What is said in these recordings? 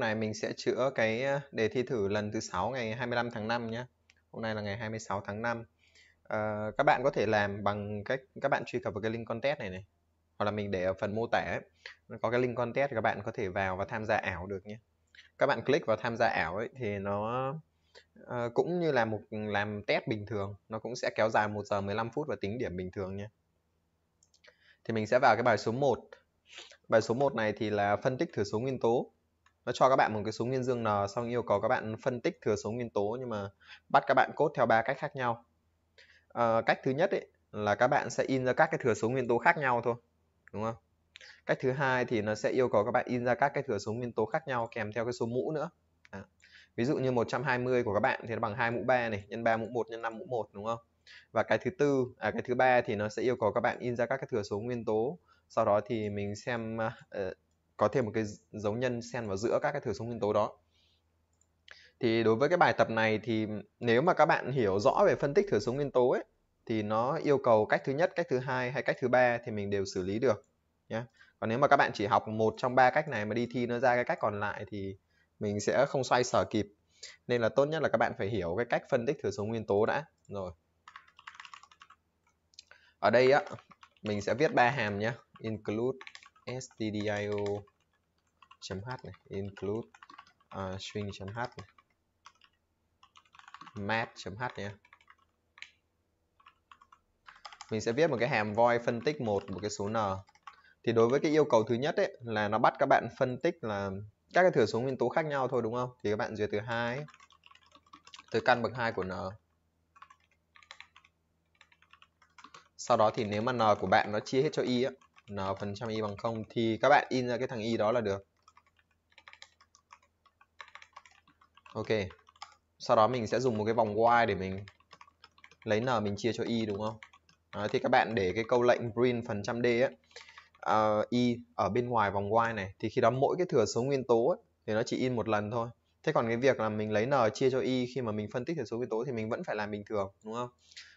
này mình sẽ chữa cái ờ, đề thi thử lần thứ 6 ngày 25 tháng 5 nhé. Hôm nay là ngày 26 tháng 5. À, ờ, các bạn có thể làm bằng cách các bạn truy cập vào cái link contest này này. Hoặc là mình để ở phần mô tả ấy. có cái link contest các bạn có thể vào và tham gia ảo được nhé. Các bạn click vào tham gia ảo ấy thì nó à, cũng như là một làm test bình thường, nó cũng sẽ kéo dài 1 giờ 15 phút và tính điểm bình thường nhé. Thì mình sẽ vào cái bài số 1. Bài số 1 này thì là phân tích thử số nguyên tố nó cho các bạn một cái số nguyên dương n xong yêu cầu các bạn phân tích thừa số nguyên tố nhưng mà bắt các bạn cốt theo ba cách khác nhau à, cách thứ nhất ấy, là các bạn sẽ in ra các cái thừa số nguyên tố khác nhau thôi đúng không cách thứ hai thì nó sẽ yêu cầu các bạn in ra các cái thừa số nguyên tố khác nhau kèm theo cái số mũ nữa à, ví dụ như 120 của các bạn thì nó bằng 2 mũ 3 này nhân 3 mũ 1 nhân 5 mũ 1 đúng không và cái thứ tư à, cái thứ ba thì nó sẽ yêu cầu các bạn in ra các cái thừa số nguyên tố sau đó thì mình xem uh, có thêm một cái dấu nhân xen vào giữa các cái thừa số nguyên tố đó thì đối với cái bài tập này thì nếu mà các bạn hiểu rõ về phân tích thừa số nguyên tố ấy thì nó yêu cầu cách thứ nhất cách thứ hai hay cách thứ ba thì mình đều xử lý được nhé còn nếu mà các bạn chỉ học một trong ba cách này mà đi thi nó ra cái cách còn lại thì mình sẽ không xoay sở kịp nên là tốt nhất là các bạn phải hiểu cái cách phân tích thừa số nguyên tố đã rồi ở đây á mình sẽ viết ba hàm nhé include stdio h này include uh, string h này map h nhé mình sẽ viết một cái hàm void phân tích một một cái số n thì đối với cái yêu cầu thứ nhất ấy, là nó bắt các bạn phân tích là các cái thừa số nguyên tố khác nhau thôi đúng không thì các bạn duyệt từ hai từ căn bậc 2 của n sau đó thì nếu mà n của bạn nó chia hết cho y ấy, n phần trăm y bằng 0 thì các bạn in ra cái thằng y đó là được. Ok. Sau đó mình sẽ dùng một cái vòng while để mình lấy n mình chia cho y đúng không? Đó, thì các bạn để cái câu lệnh print phần trăm d ấy, uh, à, y ở bên ngoài vòng while này thì khi đó mỗi cái thừa số nguyên tố ấy, thì nó chỉ in một lần thôi. Thế còn cái việc là mình lấy n chia cho y khi mà mình phân tích thừa số nguyên tố thì mình vẫn phải làm bình thường đúng không?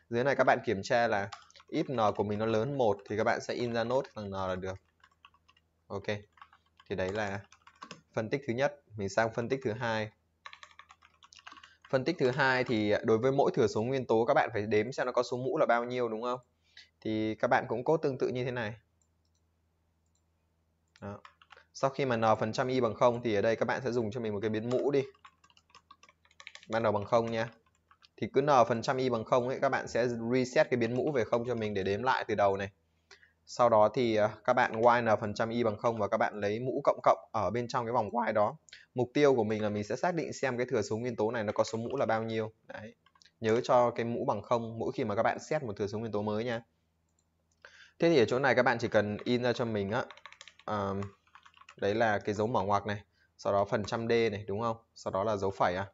Dưới này các bạn kiểm tra là if n của mình nó lớn một thì các bạn sẽ in ra nốt thằng n là được ok thì đấy là phân tích thứ nhất mình sang phân tích thứ hai phân tích thứ hai thì đối với mỗi thừa số nguyên tố các bạn phải đếm xem nó có số mũ là bao nhiêu đúng không thì các bạn cũng cố tương tự như thế này Đó. sau khi mà n phần trăm y bằng không thì ở đây các bạn sẽ dùng cho mình một cái biến mũ đi ban đầu bằng không nha thì cứ n phần trăm y bằng không ấy các bạn sẽ reset cái biến mũ về không cho mình để đếm lại từ đầu này sau đó thì à, các bạn y n phần trăm y bằng không và các bạn lấy mũ cộng cộng ở bên trong cái vòng y đó mục tiêu của mình là mình sẽ xác định xem cái thừa số nguyên tố này nó có số mũ là bao nhiêu đấy nhớ cho cái mũ bằng không mỗi khi mà các bạn xét một thừa số nguyên tố mới nha thế thì ở chỗ này các bạn chỉ cần in ra cho mình á um, đấy là cái dấu mở ngoặc này sau đó phần trăm d này đúng không sau đó là dấu phẩy à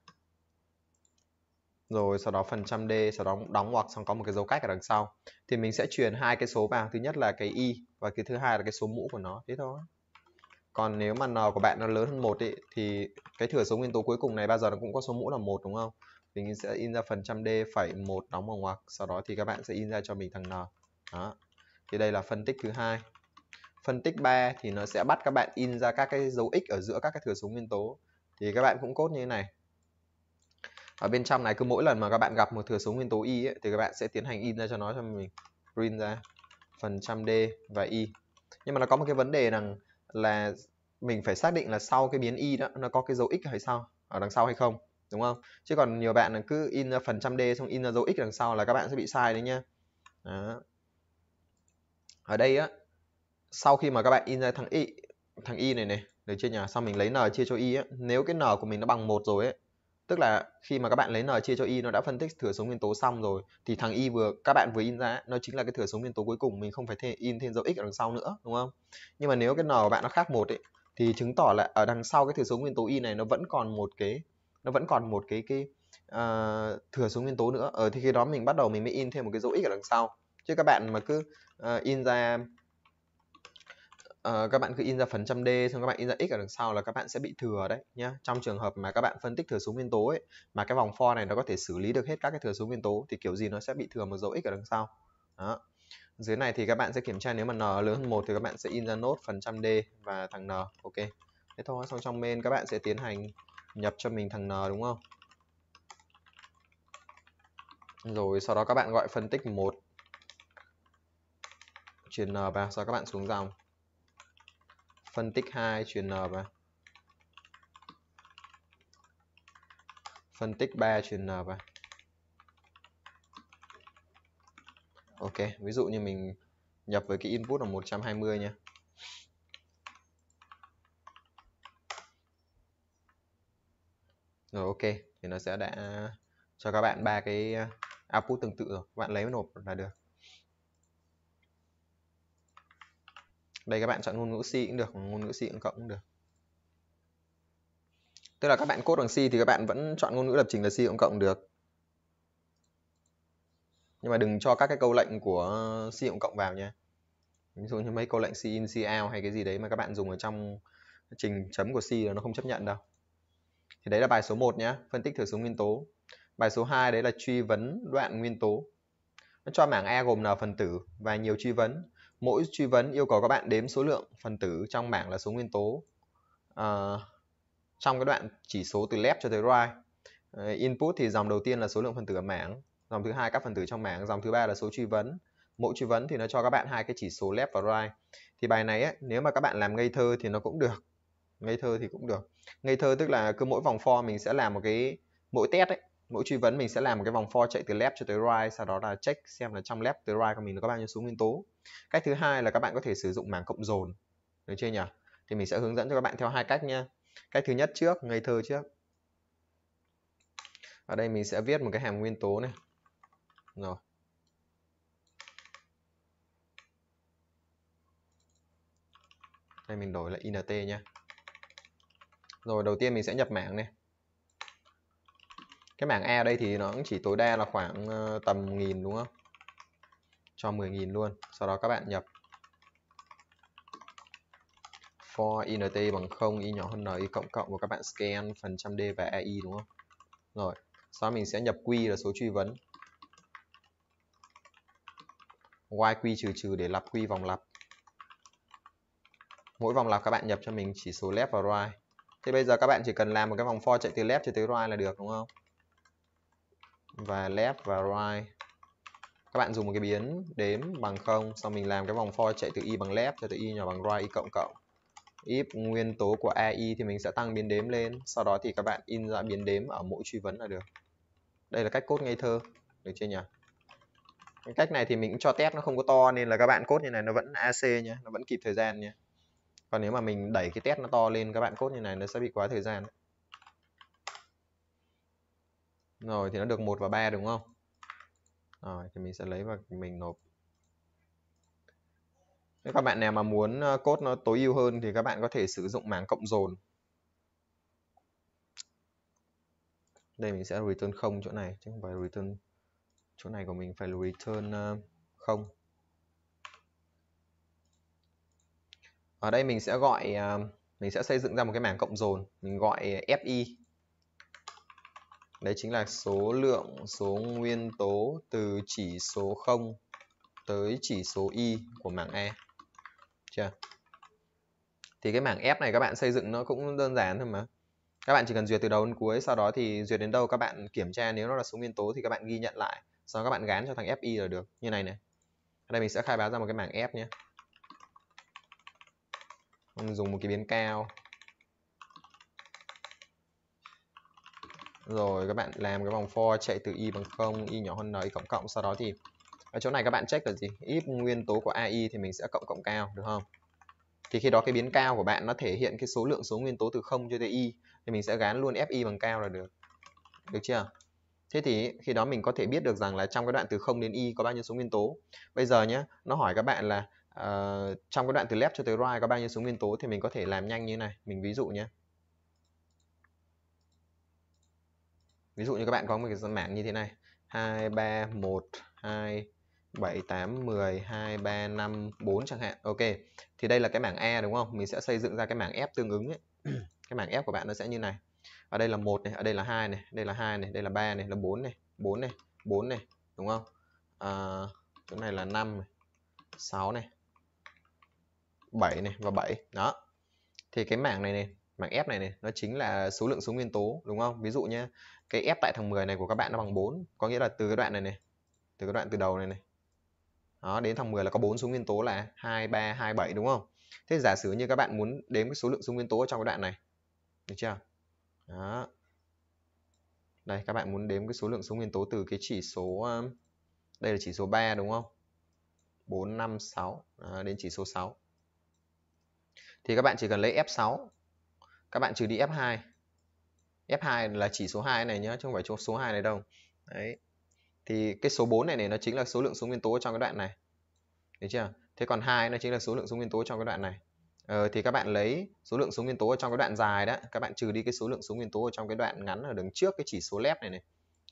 rồi sau đó phần trăm d sau đó đóng ngoặc xong có một cái dấu cách ở đằng sau thì mình sẽ truyền hai cái số vào thứ nhất là cái y và cái thứ hai là cái số mũ của nó thế thôi còn nếu mà n của bạn nó lớn hơn một thì cái thừa số nguyên tố cuối cùng này bao giờ nó cũng có số mũ là một đúng không mình sẽ in ra phần trăm d phẩy một đóng vào ngoặc sau đó thì các bạn sẽ in ra cho mình thằng n đó thì đây là phân tích thứ hai phân tích 3 thì nó sẽ bắt các bạn in ra các cái dấu x ở giữa các cái thừa số nguyên tố thì các bạn cũng cốt như thế này ở bên trong này cứ mỗi lần mà các bạn gặp một thừa số nguyên tố y ấy, thì các bạn sẽ tiến hành in ra cho nó cho mình print ra phần trăm d và y nhưng mà nó có một cái vấn đề rằng là mình phải xác định là sau cái biến y đó nó có cái dấu x hay sao ở đằng sau hay không đúng không chứ còn nhiều bạn là cứ in ra phần trăm d xong in ra dấu x đằng sau là các bạn sẽ bị sai đấy nhá đó. ở đây á sau khi mà các bạn in ra thằng y thằng y này này được chưa nhỉ sau mình lấy n chia cho y á nếu cái n của mình nó bằng một rồi ấy tức là khi mà các bạn lấy n chia cho y nó đã phân tích thừa số nguyên tố xong rồi thì thằng y vừa các bạn vừa in ra nó chính là cái thừa số nguyên tố cuối cùng mình không phải thêm in thêm dấu x ở đằng sau nữa đúng không nhưng mà nếu cái n của bạn nó khác một ấy thì chứng tỏ là ở đằng sau cái thừa số nguyên tố y này nó vẫn còn một cái nó vẫn còn một cái cái uh, thừa số nguyên tố nữa ở ờ, thì khi đó mình bắt đầu mình mới in thêm một cái dấu x ở đằng sau chứ các bạn mà cứ uh, in ra Ờ, các bạn cứ in ra phần trăm d xong các bạn in ra x ở đằng sau là các bạn sẽ bị thừa đấy nhá trong trường hợp mà các bạn phân tích thừa số nguyên tố ấy mà cái vòng for này nó có thể xử lý được hết các cái thừa số nguyên tố thì kiểu gì nó sẽ bị thừa một dấu x ở đằng sau đó dưới này thì các bạn sẽ kiểm tra nếu mà n lớn hơn một thì các bạn sẽ in ra nốt phần trăm d và thằng n ok thế thôi xong trong main các bạn sẽ tiến hành nhập cho mình thằng n đúng không rồi sau đó các bạn gọi phân tích một truyền n vào sau đó các bạn xuống dòng phân tích 2 truyền n vào phân tích 3 truyền n vào ok ví dụ như mình nhập với cái input là 120 nha rồi ok thì nó sẽ đã cho các bạn ba cái à, output tương tự rồi các bạn lấy nộp là được đây các bạn chọn ngôn ngữ C cũng được ngôn ngữ C cộng cũng được tức là các bạn code bằng C thì các bạn vẫn chọn ngôn ngữ lập trình là C cộng cộng được nhưng mà đừng cho các cái câu lệnh của C cộng cộng vào nha ví dụ như mấy câu lệnh C in C out hay cái gì đấy mà các bạn dùng ở trong trình chấm của C là nó không chấp nhận đâu thì đấy là bài số 1 nhé phân tích thừa số nguyên tố bài số 2 đấy là truy vấn đoạn nguyên tố nó cho mảng E gồm n phần tử và nhiều truy vấn Mỗi truy vấn yêu cầu các bạn đếm số lượng phần tử trong bảng là số nguyên tố uh, trong cái đoạn chỉ số từ left cho tới right. Ờ, input thì dòng đầu tiên là số lượng phần tử ở mảng, dòng thứ hai các phần tử trong mảng, dòng thứ ba là số truy vấn. Mỗi truy vấn thì nó cho các bạn hai cái chỉ số left và right. Thì bài này ấy, nếu mà các bạn làm ngây thơ thì nó cũng được. Ngây thơ thì cũng được. Ngây thơ tức là cứ mỗi vòng for mình sẽ làm một cái mỗi test ấy mỗi truy vấn mình sẽ làm một cái vòng for chạy từ left cho tới right sau đó là check xem là trong left tới right của mình nó có bao nhiêu số nguyên tố cách thứ hai là các bạn có thể sử dụng mảng cộng dồn được chưa nhỉ thì mình sẽ hướng dẫn cho các bạn theo hai cách nha cách thứ nhất trước ngây thơ trước ở đây mình sẽ viết một cái hàm nguyên tố này rồi đây mình đổi là int nhé rồi đầu tiên mình sẽ nhập mảng này cái mảng e đây thì nó cũng chỉ tối đa là khoảng ờ, tầm nghìn đúng không cho 10.000 luôn sau đó các bạn nhập for int bằng 0 y nhỏ hơn n y cộng cộng của các bạn scan phần trăm d và ai đúng không rồi sau đó mình sẽ nhập q là số truy vấn yq trừ trừ để lặp q vòng lặp mỗi vòng lặp các bạn nhập cho mình chỉ số left và right thế bây giờ các bạn chỉ cần làm một cái vòng for chạy từ left cho tới right là được đúng không và left và right các bạn dùng một cái biến đếm bằng không xong mình làm cái vòng for chạy từ y bằng left cho tới y nhỏ bằng right y cộng cộng if nguyên tố của ai thì mình sẽ tăng biến đếm lên sau đó thì các bạn in ra biến đếm ở mỗi truy vấn là được đây là cách cốt ngây thơ được chưa nhỉ cách này thì mình cũng cho test nó không có to nên là các bạn cốt như này nó vẫn ac nhé nó vẫn kịp thời gian nhé còn nếu mà mình đẩy cái test nó to lên các bạn cốt như này nó sẽ bị quá thời gian rồi thì nó được một và ba đúng không rồi thì mình sẽ lấy và mình nộp nếu các bạn nào mà muốn ờ, cốt nó tối ưu hơn thì các bạn có thể sử dụng mảng cộng dồn đây mình sẽ return không chỗ này chứ không phải return chỗ này của mình phải return ờ, không ở đây mình sẽ gọi ờ, mình sẽ xây dựng ra một cái mảng cộng dồn mình gọi fi đấy chính là số lượng số nguyên tố từ chỉ số 0 tới chỉ số y của mảng E chưa thì cái mảng F này các bạn xây dựng nó cũng đơn giản thôi mà các bạn chỉ cần duyệt từ đầu đến cuối sau đó thì duyệt đến đâu các bạn kiểm tra nếu nó là số nguyên tố thì các bạn ghi nhận lại sau đó các bạn gán cho thằng FI là được như này này ở đây mình sẽ khai báo ra một cái mảng F nhé mình dùng một cái biến cao rồi các bạn làm cái vòng for chạy từ y bằng 0 y nhỏ hơn n y cộng cộng sau đó thì ở chỗ này các bạn check là gì if nguyên tố của ai thì mình sẽ cộng cộng cao được không thì khi đó cái biến cao của bạn nó thể hiện cái số lượng số nguyên tố từ 0 cho tới y thì mình sẽ gán luôn fi bằng cao là được được chưa Thế thì khi đó mình có thể biết được rằng là trong cái đoạn từ 0 đến y có bao nhiêu số nguyên tố. Bây giờ nhé, nó hỏi các bạn là uh, trong cái đoạn từ left cho tới right có bao nhiêu số nguyên tố thì mình có thể làm nhanh như này. Mình ví dụ nhé. ví dụ như các bạn có một cái mảng như thế này 2 3 1 2 7 8 10 2 3 5 4 chẳng hạn ok thì đây là cái mảng E đúng không mình sẽ xây dựng ra cái mảng F tương ứng ấy. cái mảng F của bạn nó sẽ như này ở đây là một này ở đây là hai này đây là hai này đây là ba này là bốn này bốn này bốn này đúng không à, chỗ này là 5 này, 6 này 7 này và 7 đó thì cái mảng này này mảng F này này nó chính là số lượng số nguyên tố đúng không ví dụ nhé cái ép tại thằng 10 này của các bạn nó bằng 4 có nghĩa là từ cái đoạn này này từ cái đoạn từ đầu này này đó đến thằng 10 là có bốn số nguyên tố là 2 3 2 7 đúng không thế giả sử như các bạn muốn đếm cái số lượng số nguyên tố trong cái đoạn này được chưa đó đây các bạn muốn đếm cái số lượng số nguyên tố từ cái chỉ số um, đây là chỉ số 3 đúng không 4 5 6 đó, đến chỉ số 6 thì các bạn chỉ cần lấy F6 các bạn trừ đi F2 F2 là chỉ số 2 này nhá chứ không phải số 2 này đâu đấy thì cái số 4 này này nó chính là số lượng số nguyên tố trong cái đoạn này được chưa thế còn hai nó chính là số lượng số nguyên tố trong cái đoạn này ờ, thì các bạn lấy số lượng số nguyên tố trong cái đoạn dài đó các bạn trừ đi cái số lượng số nguyên tố ở trong cái đoạn ngắn ở đứng trước cái chỉ số left này này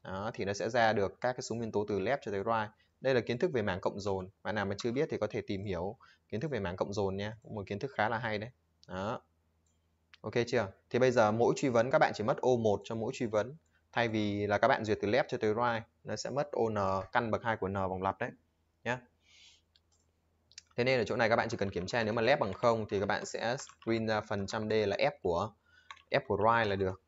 đó, thì nó sẽ ra được các cái số nguyên tố từ left cho tới right đây là kiến thức về mảng cộng dồn bạn nào mà chưa biết thì có thể tìm hiểu kiến thức về mảng cộng dồn nha một kiến thức khá là hay đấy đó Ok chưa? Thì bây giờ mỗi truy vấn các bạn chỉ mất O1 cho mỗi truy vấn thay vì là các bạn duyệt từ left cho tới right nó sẽ mất ON căn bậc 2 của N vòng lặp đấy nhé. Thế nên ở chỗ này các bạn chỉ cần kiểm tra nếu mà left bằng 0 thì các bạn sẽ print ra phần trăm D là F của F của right là được.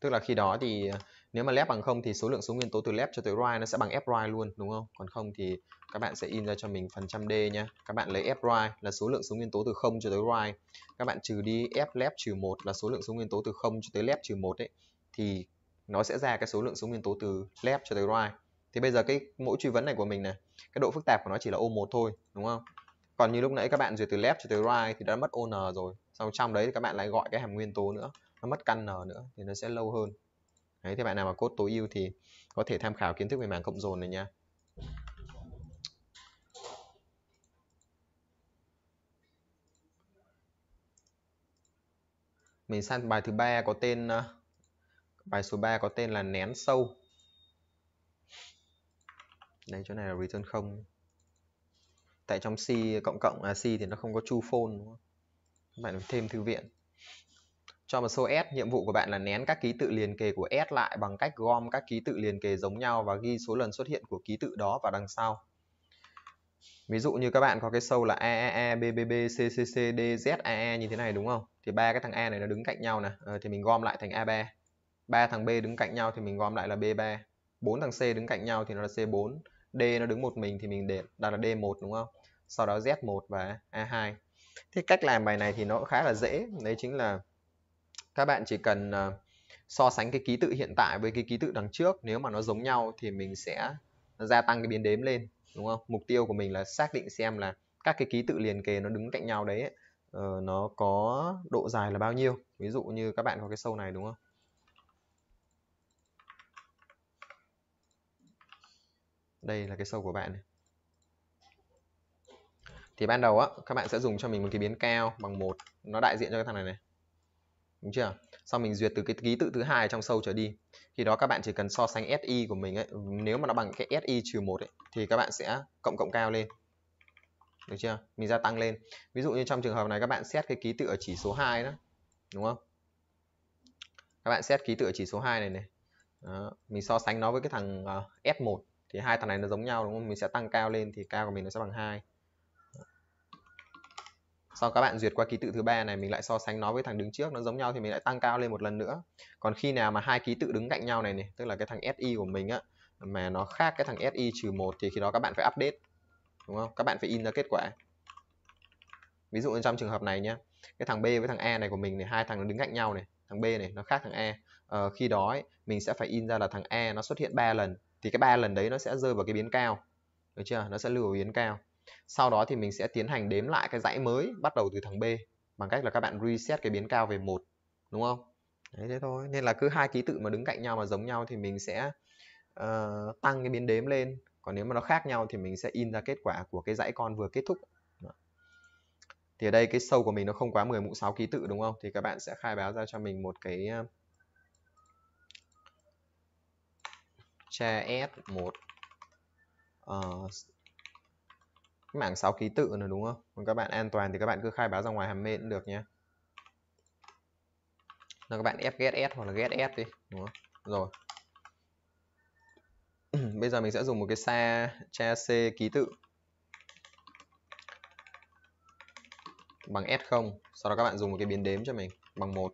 Tức là khi đó thì nếu mà left bằng không thì số lượng số nguyên tố từ left cho tới right nó sẽ bằng f right luôn đúng không còn không thì các bạn sẽ in ra cho mình phần trăm d nhá các bạn lấy f right là số lượng số nguyên tố từ không cho tới right các bạn trừ đi f left trừ một là số lượng số nguyên tố từ không cho tới left trừ một ấy thì nó sẽ ra cái số lượng số nguyên tố từ left cho tới right thì bây giờ cái mỗi truy vấn này của mình này cái độ phức tạp của nó chỉ là ô một thôi đúng không còn như lúc nãy các bạn duyệt từ left cho tới right thì đã mất n rồi sau trong đấy thì các bạn lại gọi cái hàm nguyên tố nữa nó mất căn n nữa thì nó sẽ lâu hơn Đấy, thế bạn nào mà cốt tối ưu thì có thể tham khảo kiến thức về mảng cộng dồn này nha. Mình sang bài thứ ba có tên bài số 3 có tên là nén sâu. Đây chỗ này là return không. Tại trong C cộng cộng à C thì nó không có true phone đúng không? Các bạn phải thêm thư viện cho một số S, nhiệm vụ của bạn là nén các ký tự liền kề của S lại bằng cách gom các ký tự liền kề giống nhau và ghi số lần xuất hiện của ký tự đó vào đằng sau. Ví dụ như các bạn có cái sâu là b b b c c AAA, BBB, CCC, DZAA như thế này đúng không? Thì ba cái thằng A này nó đứng cạnh nhau nè, ờ, thì mình gom lại thành A3. ba thằng B đứng cạnh nhau thì mình gom lại là B3. bốn thằng C đứng cạnh nhau thì nó là C4. D nó đứng một mình thì mình để đặt là D1 đúng không? Sau đó Z1 và A2. Thì cách làm bài này thì nó khá là dễ, đấy chính là các bạn chỉ cần ờ, so sánh cái ký tự hiện tại với cái ký tự đằng trước nếu mà nó giống nhau thì mình sẽ gia tăng cái biến đếm lên đúng không mục tiêu của mình là xác định xem là các cái ký tự liền kề nó đứng cạnh nhau đấy uh, nó có độ dài là bao nhiêu ví dụ như các bạn có cái sâu này đúng không đây là cái sâu của bạn thì ban đầu á các bạn sẽ dùng cho mình một cái biến cao bằng một nó đại diện cho cái thằng này này đúng chưa sau mình duyệt từ cái ký tự thứ hai trong sâu trở đi khi đó các bạn chỉ cần so sánh si của mình ấy nếu mà nó bằng cái si trừ một thì các bạn sẽ cộng cộng cao lên được chưa mình gia tăng lên ví dụ như trong trường hợp này các bạn xét cái ký tự ở chỉ số 2 đó đúng không các bạn xét ký tự ở chỉ số 2 này này đó. mình so sánh nó với cái thằng uh, ờ, S1 thì hai thằng này nó giống nhau đúng không mình sẽ tăng cao lên thì cao của mình nó sẽ bằng 2 sau các bạn duyệt qua ký tự thứ ba này mình lại so sánh nó với thằng đứng trước nó giống nhau thì mình lại tăng cao lên một lần nữa còn khi nào mà hai ký tự đứng cạnh nhau này này tức là cái thằng si của mình á mà nó khác cái thằng si trừ một thì khi đó các bạn phải update đúng không các bạn phải in ra kết quả ví dụ như trong trường hợp này nhé cái thằng b với thằng e này của mình này hai thằng nó đứng cạnh nhau này thằng b này nó khác thằng e ờ, khi đó ấy, mình sẽ phải in ra là thằng e nó xuất hiện 3 lần thì cái ba lần đấy nó sẽ rơi vào cái biến cao được chưa nó sẽ lưu vào biến cao sau đó thì mình sẽ tiến hành đếm lại cái dãy mới bắt đầu từ thằng b bằng cách là các bạn reset cái biến cao về một đúng không đấy thế thôi nên là cứ hai ký tự mà đứng cạnh nhau mà giống nhau thì mình sẽ uh, tăng cái biến đếm lên còn nếu mà nó khác nhau thì mình sẽ in ra kết quả của cái dãy con vừa kết thúc thì ở đây cái sâu của mình nó không quá 10 mũ 6 ký tự đúng không thì các bạn sẽ khai báo ra cho mình một cái ờ, cha s một uh, mảng 6 ký tự nữa đúng không còn các bạn an toàn thì các bạn cứ khai báo ra ngoài hàm main cũng được nhé là các bạn ép ss hoặc là ss đi đúng không rồi bây giờ mình sẽ dùng một cái xa cha c ký tự bằng S0 sau đó các bạn dùng một cái biến đếm cho mình bằng một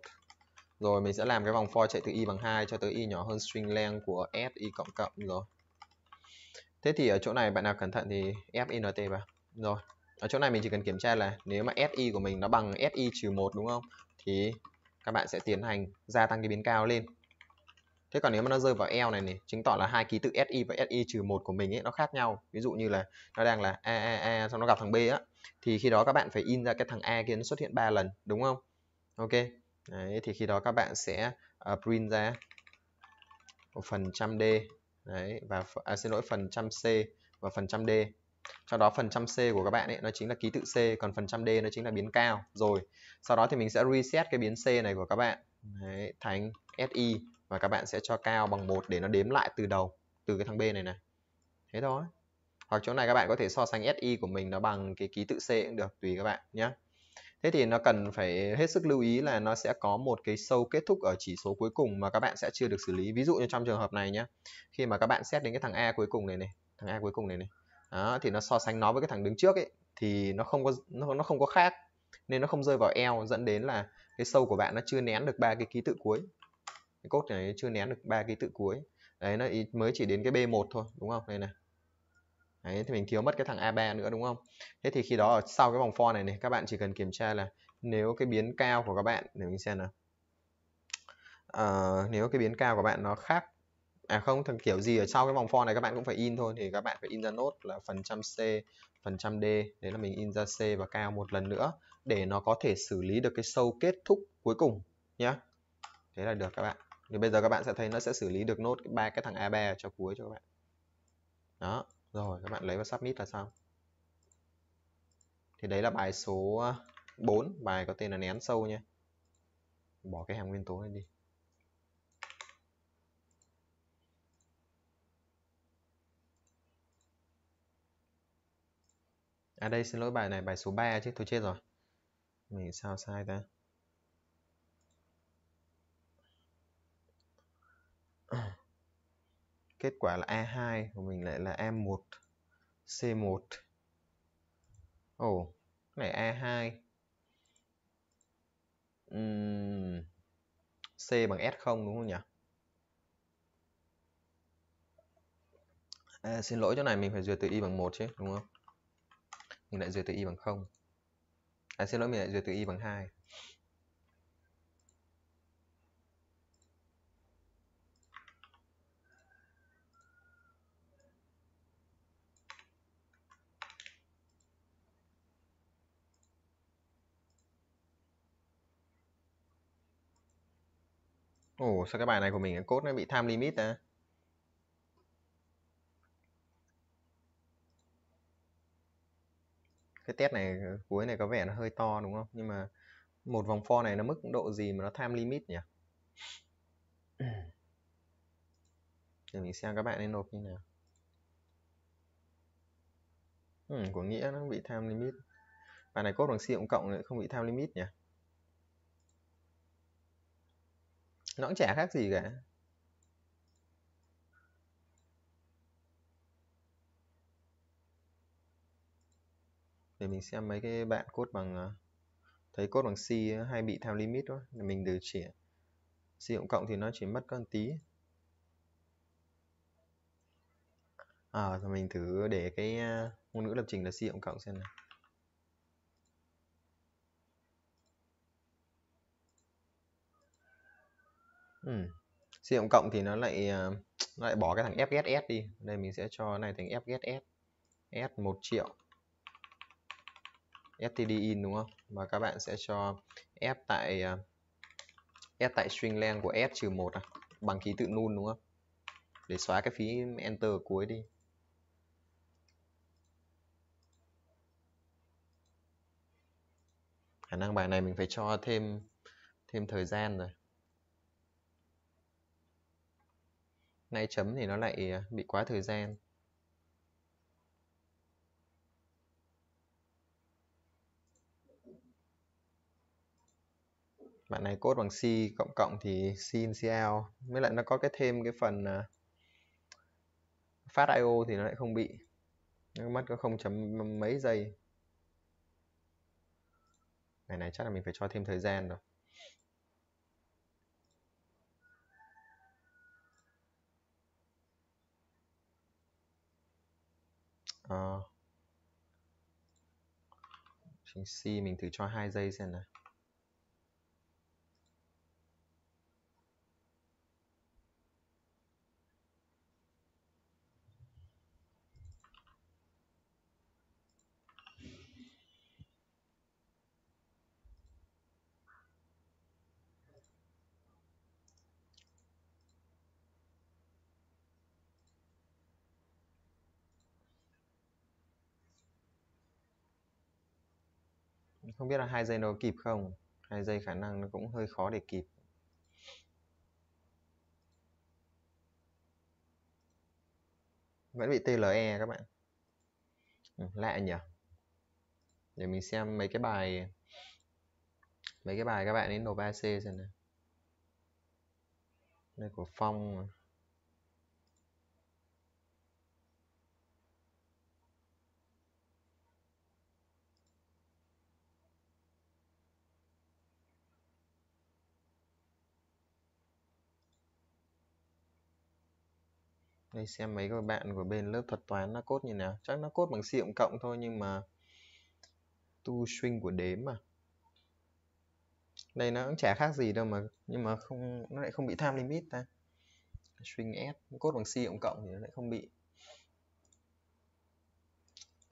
rồi mình sẽ làm cái vòng for chạy từ y bằng 2 cho tới y nhỏ hơn string length của s y cộng cộng rồi thế thì ở chỗ này bạn nào cẩn thận thì f int vào rồi ở chỗ này mình chỉ cần kiểm tra là nếu mà SI của mình nó bằng SI trừ 1 đúng không thì các bạn sẽ tiến hành gia tăng cái biến cao lên thế còn nếu mà nó rơi vào L này này chứng tỏ là hai ký tự SI và SI trừ 1 của mình ấy nó khác nhau ví dụ như là nó đang là A A A xong nó gặp thằng B á thì khi đó các bạn phải in ra cái thằng A kia nó xuất hiện 3 lần đúng không ok Đấy, thì khi đó các bạn sẽ uh, print ra phần trăm D đấy và à, xin lỗi phần trăm C và phần trăm D sau đó phần trăm C của các bạn ấy nó chính là ký tự C còn phần trăm D nó chính là biến cao rồi sau đó thì mình sẽ reset cái biến C này của các bạn Đấy, thành SI và các bạn sẽ cho cao bằng một để nó đếm lại từ đầu từ cái thằng B này này thế thôi hoặc chỗ này các bạn có thể so sánh SI của mình nó bằng cái ký tự C cũng được tùy các bạn nhé thế thì nó cần phải hết sức lưu ý là nó sẽ có một cái sâu kết thúc ở chỉ số cuối cùng mà các bạn sẽ chưa được xử lý ví dụ như trong trường hợp này nhé khi mà các bạn xét đến cái thằng A cuối cùng này này thằng A cuối cùng này này đó, thì nó so sánh nó với cái thằng đứng trước ấy thì nó không có nó, nó không có khác nên nó không rơi vào eo dẫn đến là cái sâu của bạn nó chưa nén được ba cái ký tự cuối cái cốt này chưa nén được ba ký tự cuối đấy nó mới chỉ đến cái b1 thôi đúng không đây này đấy thì mình thiếu mất cái thằng a3 nữa đúng không thế thì khi đó ở sau cái vòng for này này các bạn chỉ cần kiểm tra là nếu cái biến cao của các bạn để mình xem nào à, nếu cái biến cao của bạn nó khác à không thằng kiểu gì ở sau cái vòng for này các bạn cũng phải in thôi thì các bạn phải in ra nốt là phần trăm c phần trăm d đấy là mình in ra c và cao một lần nữa để nó có thể xử lý được cái sâu kết thúc cuối cùng nhé thế là được các bạn thì bây giờ các bạn sẽ thấy nó sẽ xử lý được nốt ba cái thằng a3 cho cuối cho các bạn đó rồi các bạn lấy và submit là xong thì đấy là bài số 4 ờ, bài có tên là nén sâu nha bỏ cái hàng nguyên tố này đi À đây xin lỗi bài này bài số 3 chứ tôi chết rồi. Mình sao sai ta? Kết quả là A2 của mình lại là A1 C1. Ồ, oh, cái này A2. Uhm, C bằng S0 đúng không nhỉ? À, xin lỗi chỗ này mình phải duyệt từ y bằng 1 chứ đúng không? mình lại duyệt từ y bằng 0 à xin lỗi mình lại duyệt từ y bằng 2 Ồ, sao cái bài này của mình cái code nó bị time limit à? cái test này ờ, cuối này có vẻ nó hơi to đúng không nhưng mà một vòng for này nó mức độ gì mà nó time limit nhỉ để mình xem các bạn nên nộp như nào ừ, của nghĩa nó bị time limit bạn này cốt bằng C cộng cộng lại không bị time limit nhỉ nó cũng chả khác gì cả để mình xem mấy cái bạn cốt bằng ờ, thấy cốt bằng C hay bị time limit quá, để mình điều chỉnh C cộng cộng thì nó chỉ mất con tí à rồi mình thử để cái ờ, ngôn ngữ lập trình là C cộng cộng xem nào ừ. C cộng cộng thì nó lại ờ, nó lại bỏ cái thằng FSS đi đây mình sẽ cho này thành FSS S 1 triệu std in đúng không và các bạn sẽ cho f tại f à, tại string len của s trừ một à, bằng ký tự null đúng không để xóa cái phí enter ở cuối đi khả năng bài này mình phải cho thêm thêm thời gian rồi nay chấm thì nó lại à, bị quá thời gian bạn này code bằng C cộng cộng thì C in CL với lại nó có cái thêm cái phần uh, phát IO thì nó lại không bị nó mất có không chấm mấy giây ngày này chắc là mình phải cho thêm thời gian rồi à. C mình thử cho hai giây xem nào không biết là hai giây nó kịp không hai giây khả năng nó cũng hơi khó để kịp vẫn bị TLE các bạn ừ, lạ nhỉ để mình xem mấy cái bài mấy cái bài các bạn đến nộp AC xem nào đây của Phong đây xem mấy cái bạn của bên lớp thuật toán nó cốt như nào chắc nó cốt bằng siêu cộng thôi nhưng mà tu swing của đếm mà đây nó cũng chả khác gì đâu mà nhưng mà không nó lại không bị time limit ta swing s cốt bằng siêu cộng thì nó lại không bị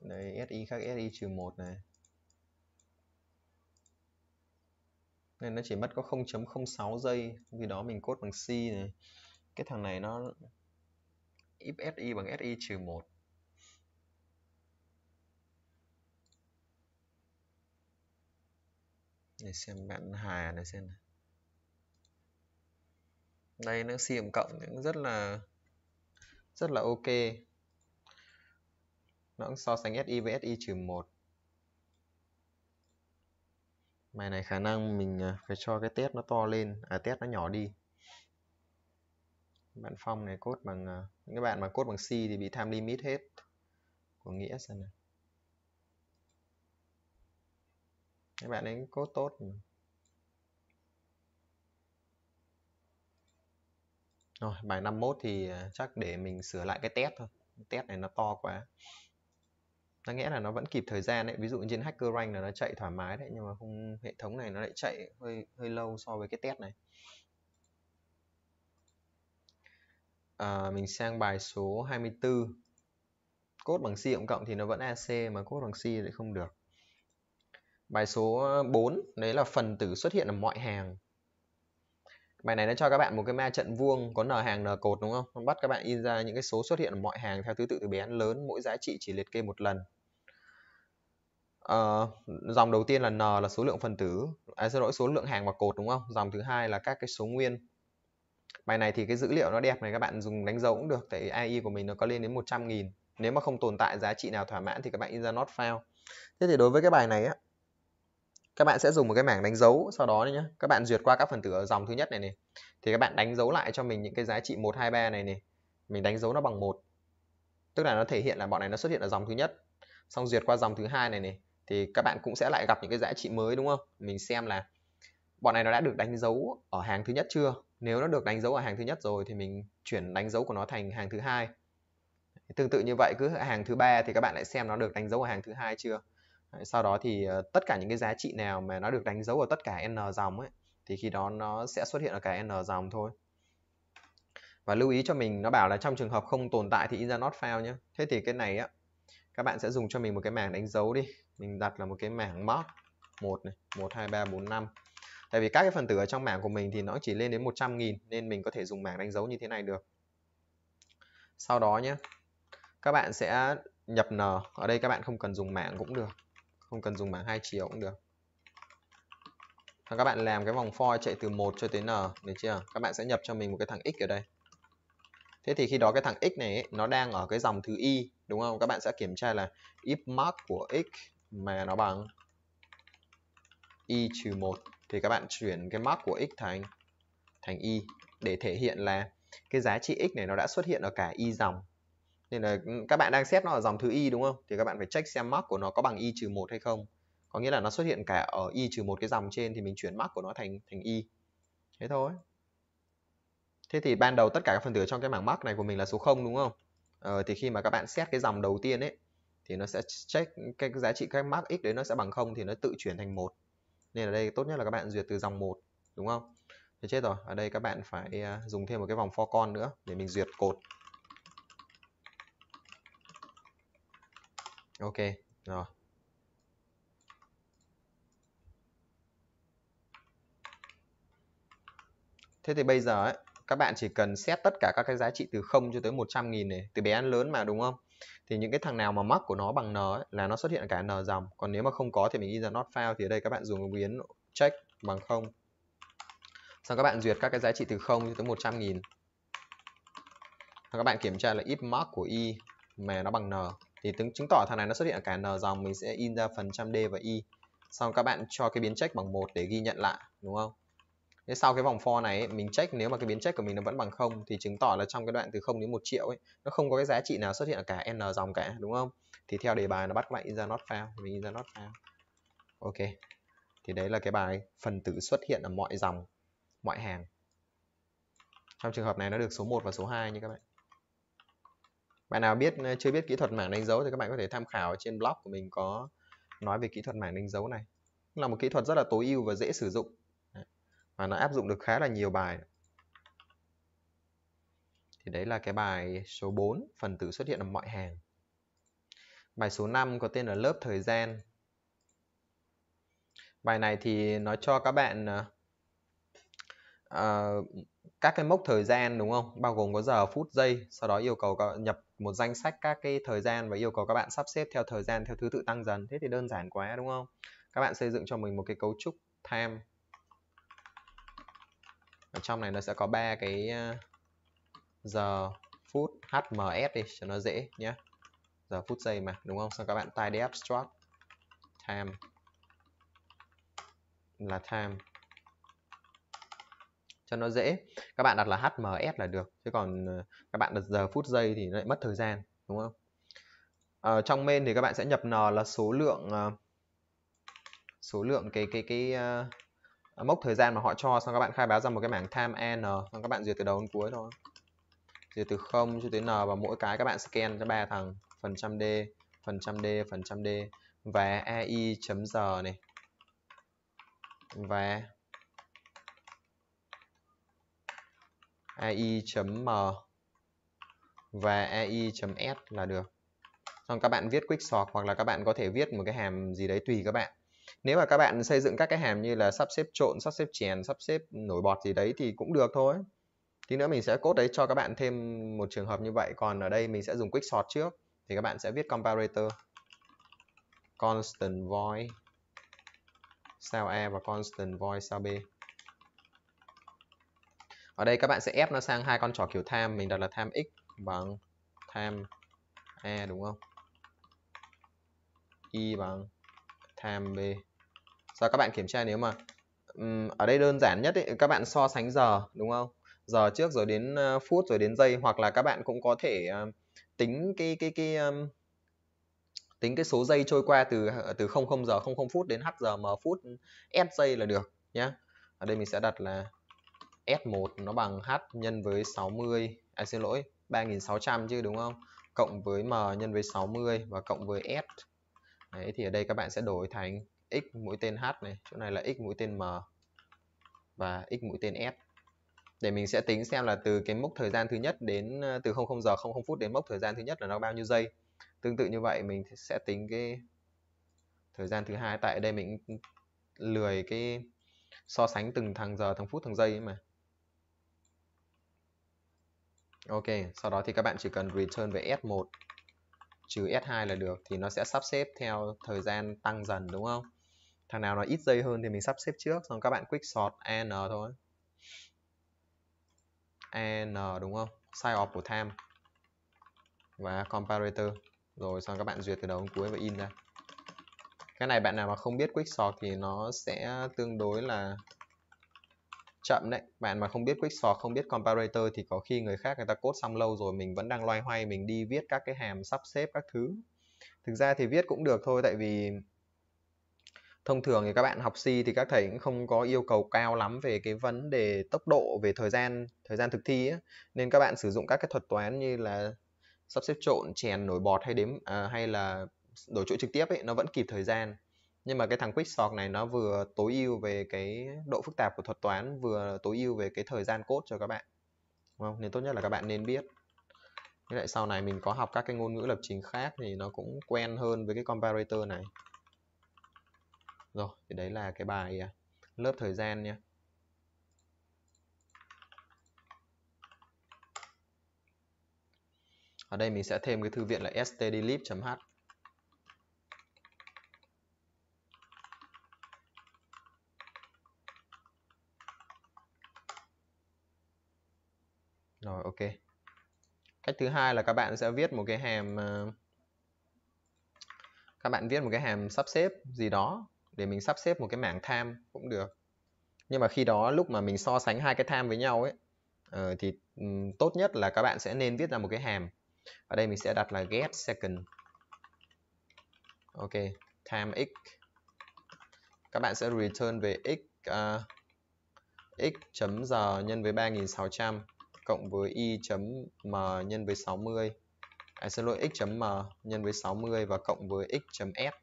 đây si khác si trừ một này nên nó chỉ mất có 0.06 giây vì đó mình cốt bằng C này cái thằng này nó if SI bằng SI trừ 1 để xem bạn Hà này xem này đây nó xiềm cộng cũng rất là rất là ok nó cũng so sánh SI với SI trừ 1 Bài này khả năng mình à, phải cho cái test nó to lên, à test nó nhỏ đi bạn phong này cốt bằng ờ, những cái bạn mà cốt bằng c thì bị time limit hết của nghĩa xem nào các bạn ấy cốt tốt mà. rồi bài 51 thì ờ, chắc để mình sửa lại cái test thôi test này nó to quá nó nghĩa là nó vẫn kịp thời gian đấy ví dụ trên hacker rank là nó chạy thoải mái đấy nhưng mà không hệ thống này nó lại chạy hơi hơi lâu so với cái test này à, mình sang bài số 24 cốt bằng C cộng cộng thì nó vẫn AC mà cốt bằng C lại không được bài số 4 đấy là phần tử xuất hiện ở mọi hàng bài này nó cho các bạn một cái ma trận vuông có n hàng n cột đúng không bắt các bạn in ra những cái số xuất hiện ở mọi hàng theo thứ tự từ bé đến lớn mỗi giá trị chỉ liệt kê một lần à, dòng đầu tiên là n là số lượng phần tử à, xin lỗi số lượng hàng và cột đúng không dòng thứ hai là các cái số nguyên bài này thì cái dữ liệu nó đẹp này các bạn dùng đánh dấu cũng được tại AI của mình nó có lên đến 100.000 nếu mà không tồn tại giá trị nào thỏa mãn thì các bạn in ra not found thế thì đối với cái bài này á các bạn sẽ dùng một cái mảng đánh dấu sau đó nhé các bạn duyệt qua các phần tử ở dòng thứ nhất này này thì các bạn đánh dấu lại cho mình những cái giá trị 123 này này mình đánh dấu nó bằng một tức là nó thể hiện là bọn này nó xuất hiện ở dòng thứ nhất xong duyệt qua dòng thứ hai này này thì các bạn cũng sẽ lại gặp những cái giá trị mới đúng không mình xem là bọn này nó đã được đánh dấu ở hàng thứ nhất chưa nếu nó được đánh dấu ở hàng thứ nhất rồi thì mình chuyển đánh dấu của nó thành hàng thứ hai tương tự như vậy cứ hàng thứ ba thì các bạn lại xem nó được đánh dấu ở hàng thứ hai chưa sau đó thì ờ, tất cả những cái giá trị nào mà nó được đánh dấu ở tất cả n dòng ấy thì khi đó nó sẽ xuất hiện ở cả n dòng thôi và lưu ý cho mình nó bảo là trong trường hợp không tồn tại thì in ra not found nhé thế thì cái này á các bạn sẽ dùng cho mình một cái mảng đánh dấu đi mình đặt là một cái mảng mark một này một hai ba bốn năm tại vì các cái phần tử ở trong mảng của mình thì nó chỉ lên đến 100.000 nên mình có thể dùng mảng đánh dấu như thế này được sau đó nhé các bạn sẽ nhập n ở đây các bạn không cần dùng mảng cũng được không cần dùng mảng hai chiều cũng được và các bạn làm cái vòng for chạy từ 1 cho tới n được chưa các bạn sẽ nhập cho mình một cái thằng x ở đây thế thì khi đó cái thằng x này ấy, nó đang ở cái dòng thứ y đúng không các bạn sẽ kiểm tra là if mark của x mà nó bằng y trừ 1 thì các bạn chuyển cái mark của x thành thành y để thể hiện là cái giá trị x này nó đã xuất hiện ở cả y dòng nên là ừ, các bạn đang xét nó ở dòng thứ y đúng không thì các bạn phải check xem mark của nó có bằng y trừ một hay không có nghĩa là nó xuất hiện cả ở y trừ một cái dòng trên thì mình chuyển mark của nó thành thành y thế thôi thế thì ban đầu tất cả các phần tử trong cái mảng mark này của mình là số 0 đúng không ờ, thì khi mà các bạn xét cái dòng đầu tiên ấy thì nó sẽ check cái giá trị các mark x đấy nó sẽ bằng không thì nó tự chuyển thành một nên ở đây tốt nhất là các bạn duyệt từ dòng 1 đúng không thế chết rồi ở đây các bạn phải à, dùng thêm một cái vòng for con nữa để mình duyệt cột ok rồi Thế thì bây giờ ấy, các bạn chỉ cần xét tất cả các cái giá trị từ 0 cho tới 100 nghìn này, từ bé ăn lớn mà đúng không? thì những cái thằng nào mà mắc của nó bằng n ấy, là nó xuất hiện cả n dòng còn nếu mà không có thì mình in ra not found thì ở đây các bạn dùng biến check bằng không xong các bạn duyệt các cái giá trị từ 0 tới 100 nghìn các bạn kiểm tra là if mark của y mà nó bằng n thì tướng chứng tỏ thằng này nó xuất hiện ở cả n dòng mình sẽ in ra phần trăm d và y xong các bạn cho cái biến check bằng một để ghi nhận lại đúng không thế sau cái vòng for này ấy, mình check nếu mà cái biến check của mình nó vẫn bằng không thì chứng tỏ là trong cái đoạn từ 0 đến 1 triệu ấy nó không có cái giá trị nào xuất hiện ở cả n dòng cả đúng không thì theo đề bài nó bắt các bạn in ra not found mình in ra not found ok thì đấy là cái bài phần tử xuất hiện ở mọi dòng mọi hàng trong trường hợp này nó được số 1 và số 2 như các bạn bạn nào biết ờ, chưa biết kỹ thuật mảng đánh dấu thì các bạn có thể tham khảo trên blog của mình có nói về kỹ thuật mảng đánh dấu này là một kỹ thuật rất là tối ưu và dễ sử dụng và nó áp dụng được khá là nhiều bài thì đấy là cái bài số 4 phần tử xuất hiện ở mọi hàng bài số 5 có tên là lớp thời gian bài này thì nó cho các bạn uh, các cái mốc thời gian đúng không bao gồm có giờ phút giây sau đó yêu cầu nhập một danh sách các cái thời gian và yêu cầu các bạn sắp xếp theo thời gian theo thứ tự tăng dần thế thì đơn giản quá đúng không các bạn xây dựng cho mình một cái cấu trúc time ở trong này nó sẽ có ba cái ờ, giờ phút hms đi cho nó dễ nhé giờ phút giây mà đúng không Sau các bạn tidy abstract time là time cho nó dễ các bạn đặt là hms là được chứ còn ờ, các bạn đặt giờ phút giây thì lại mất thời gian đúng không ở ờ, trong main thì các bạn sẽ nhập n là số lượng số lượng cái cái cái uh, À, mốc thời gian mà họ cho xong các bạn khai báo ra một cái mảng time n xong các bạn duyệt từ đầu đến cuối thôi duyệt từ 0 cho tới n và mỗi cái các bạn scan cho ba thằng phần trăm d phần trăm d phần trăm d và ai chấm giờ này và ai.m và ai.s là được. Xong các bạn viết quick sort hoặc là các bạn có thể viết một cái hàm gì đấy tùy các bạn nếu mà các bạn xây dựng các cái hàm như là sắp xếp trộn sắp xếp chèn sắp xếp nổi bọt gì đấy thì cũng được thôi tí nữa mình sẽ cốt đấy cho các bạn thêm một trường hợp như vậy còn ở đây mình sẽ dùng quick sort trước thì các bạn sẽ viết comparator constant void sao a và constant void sao b ở đây các bạn sẽ ép nó sang hai con trỏ kiểu tham mình đặt là tham x bằng tham a đúng không y bằng time b Sau các bạn kiểm tra nếu mà um, ở đây đơn giản nhất ý, các bạn so sánh giờ đúng không giờ trước rồi đến uh, phút rồi đến giây hoặc là các bạn cũng có thể uh, tính cái cái cái um, tính cái số giây trôi qua từ ờ, từ 00 giờ 00 phút đến h giờ m phút s giây là được nhé ở đây mình sẽ đặt là S1 nó bằng H nhân với 60 à xin lỗi 3600 chứ đúng không cộng với M nhân với 60 và cộng với S Đấy, thì ở đây các bạn sẽ đổi thành x mũi tên h này, chỗ này là x mũi tên m và x mũi tên s. Để mình sẽ tính xem là từ cái mốc thời gian thứ nhất đến ờ, từ 00 giờ 00 phút đến mốc thời gian thứ nhất là nó bao nhiêu giây. Tương tự như vậy mình sẽ tính cái thời gian thứ hai tại đây mình lười cái so sánh từng thằng giờ, thằng phút, thằng giây ấy mà. Ok, sau đó thì các bạn chỉ cần return về S1 trừ S2 là được thì nó sẽ sắp xếp theo thời gian tăng dần đúng không? Thằng nào nó ít giây hơn thì mình sắp xếp trước xong các bạn quick sort n thôi. n đúng không? Size of của time và comparator rồi xong các bạn duyệt từ đầu đến cuối và in ra. Cái này bạn nào mà không biết quick sort thì nó sẽ tương đối là chậm đấy bạn mà không biết quick sort không biết comparator thì có khi người khác người ta cốt xong lâu rồi mình vẫn đang loay hoay mình đi viết các cái hàm sắp xếp các thứ thực ra thì viết cũng được thôi tại vì thông thường thì các bạn học C thì các thầy cũng không có yêu cầu cao lắm về cái vấn đề tốc độ về thời gian thời gian thực thi ấy. nên các bạn sử dụng các cái thuật toán như là sắp xếp trộn chèn nổi bọt hay đếm à, hay là đổi chỗ trực tiếp ấy nó vẫn kịp thời gian nhưng mà cái thằng Quicksort này nó vừa tối ưu về cái độ phức tạp của thuật toán vừa tối ưu về cái thời gian cốt cho các bạn đúng không nên tốt nhất là các bạn nên biết với lại sau này mình có học các cái ngôn ngữ lập trình khác thì nó cũng quen hơn với cái comparator này rồi thì đấy là cái bài à, lớp thời gian nha ở đây mình sẽ thêm cái thư viện là stdlib.h Rồi ok. Cách thứ hai là các bạn sẽ viết một cái hàm ờ, các bạn viết một cái hàm sắp xếp gì đó để mình sắp xếp một cái mảng tham cũng được. Nhưng mà khi đó lúc mà mình so sánh hai cái tham với nhau ấy ờ, thì tốt nhất là các bạn sẽ nên viết ra một cái hàm. Ở đây mình sẽ đặt là get second. Ok, tham x. Các bạn sẽ return về x uh, x chấm giờ nhân với 3600 cộng với y chấm m nhân với 60 à, xin lỗi x chấm m nhân với 60 và cộng với x chấm s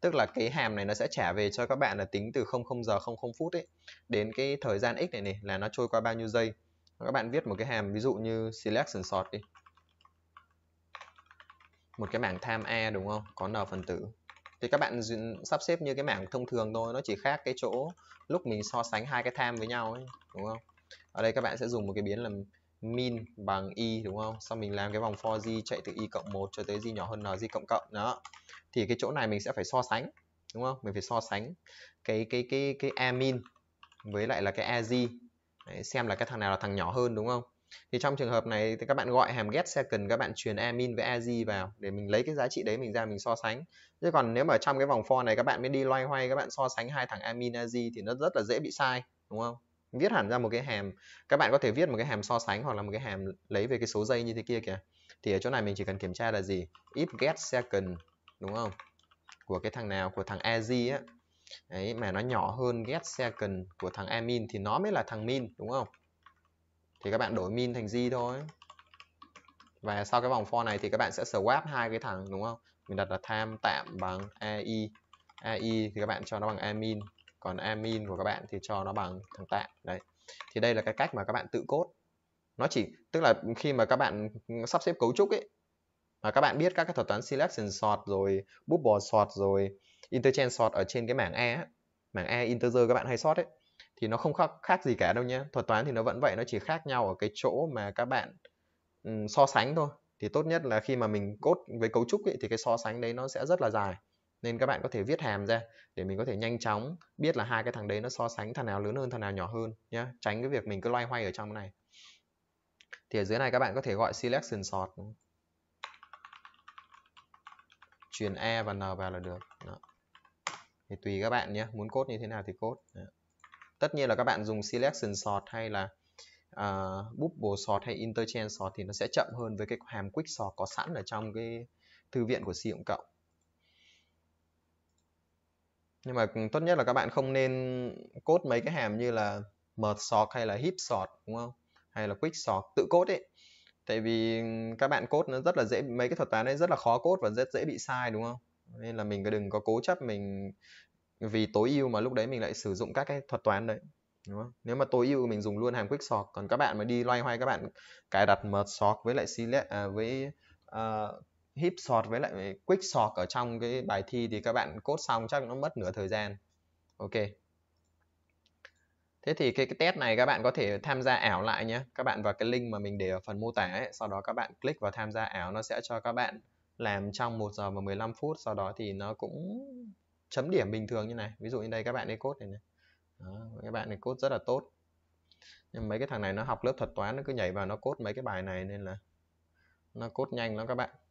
tức là cái hàm này nó sẽ trả về cho các bạn là tính từ 00 giờ 00 phút ấy đến cái thời gian x này này là nó trôi qua bao nhiêu giây các bạn viết một cái hàm ví dụ như selection sort đi một cái mảng time a đúng không có n phần tử thì các bạn sắp xếp như cái mảng thông thường thôi nó chỉ khác cái chỗ lúc mình so sánh hai cái time với nhau ấy đúng không ở đây các bạn sẽ dùng một cái biến là min bằng y đúng không xong mình làm cái vòng for g chạy từ y cộng 1 cho tới g nhỏ hơn n g cộng cộng đó thì cái chỗ này mình sẽ phải so sánh đúng không mình phải so sánh cái cái cái cái e min với lại là cái e g xem là cái thằng nào là thằng nhỏ hơn đúng không thì trong trường hợp này thì các bạn gọi hàm get second các bạn truyền e min với e g vào để mình lấy cái giá trị đấy mình ra mình so sánh chứ còn nếu mà trong cái vòng for này các bạn mới đi loay hoay các bạn so sánh hai thằng e min e g thì nó rất là dễ bị sai đúng không viết hẳn ra một cái hàm các bạn có thể viết một cái hàm so sánh hoặc là một cái hàm lấy về cái số giây như thế kia kìa thì ở chỗ này mình chỉ cần kiểm tra là gì if get second đúng không của cái thằng nào của thằng az á ấy mà nó nhỏ hơn get second của thằng amin thì nó mới là thằng min đúng không thì các bạn đổi min thành z thôi và sau cái vòng for này thì các bạn sẽ swap hai cái thằng đúng không mình đặt là time tạm bằng ai ai thì các bạn cho nó bằng amin còn admin của các bạn thì cho nó bằng thằng tạm đấy thì đây là cái cách mà các bạn tự cốt nó chỉ tức là khi mà các bạn sắp xếp cấu trúc ấy mà các bạn biết các cái thuật toán selection sort rồi bubble sort rồi interchange sort ở trên cái mảng e ấy. mảng e integer các bạn hay sort ấy thì nó không khác, khác gì cả đâu nhé thuật toán thì nó vẫn vậy nó chỉ khác nhau ở cái chỗ mà các bạn um, so sánh thôi thì tốt nhất là khi mà mình cốt với cấu trúc ấy, thì cái so sánh đấy nó sẽ rất là dài nên các bạn có thể viết hàm ra để mình có thể nhanh chóng biết là hai cái thằng đấy nó so sánh thằng nào lớn hơn thằng nào nhỏ hơn nhé tránh cái việc mình cứ loay hoay ở trong này thì ở dưới này các bạn có thể gọi selection sort truyền e và n vào là được Đó. thì tùy các bạn nhé muốn cốt như thế nào thì cốt tất nhiên là các bạn dùng selection sort hay là uh, bubble sort hay interchange sort thì nó sẽ chậm hơn với cái hàm quick sort có sẵn ở trong cái thư viện của C cộng cộng nhưng mà tốt nhất là các bạn không nên cốt mấy cái hàm như là merge sort hay là heap sort đúng không hay là quick sort tự cốt ấy tại vì các bạn cốt nó rất là dễ mấy cái thuật toán ấy rất là khó cốt và rất dễ bị sai đúng không nên là mình cứ đừng có cố chấp mình vì tối ưu mà lúc đấy mình lại sử dụng các cái thuật toán đấy đúng không? nếu mà tối ưu mình dùng luôn hàm quick sort còn các bạn mà đi loay hoay các bạn cài đặt merge sort với lại select à, với uh, hip sort với lại quick sort ở trong cái bài thi thì các bạn cốt xong chắc nó mất nửa thời gian ok thế thì cái, cái test này các bạn có thể tham gia ảo lại nhé các bạn vào cái link mà mình để ở phần mô tả ấy. sau đó các bạn click vào tham gia ảo nó sẽ cho các bạn làm trong 1 giờ và 15 phút sau đó thì nó cũng chấm điểm bình thường như này ví dụ như đây các bạn ấy cốt này này đó, các bạn này cốt rất là tốt nhưng mấy cái thằng này nó học lớp thuật toán nó cứ nhảy vào nó cốt mấy cái bài này nên là nó cốt nhanh lắm các bạn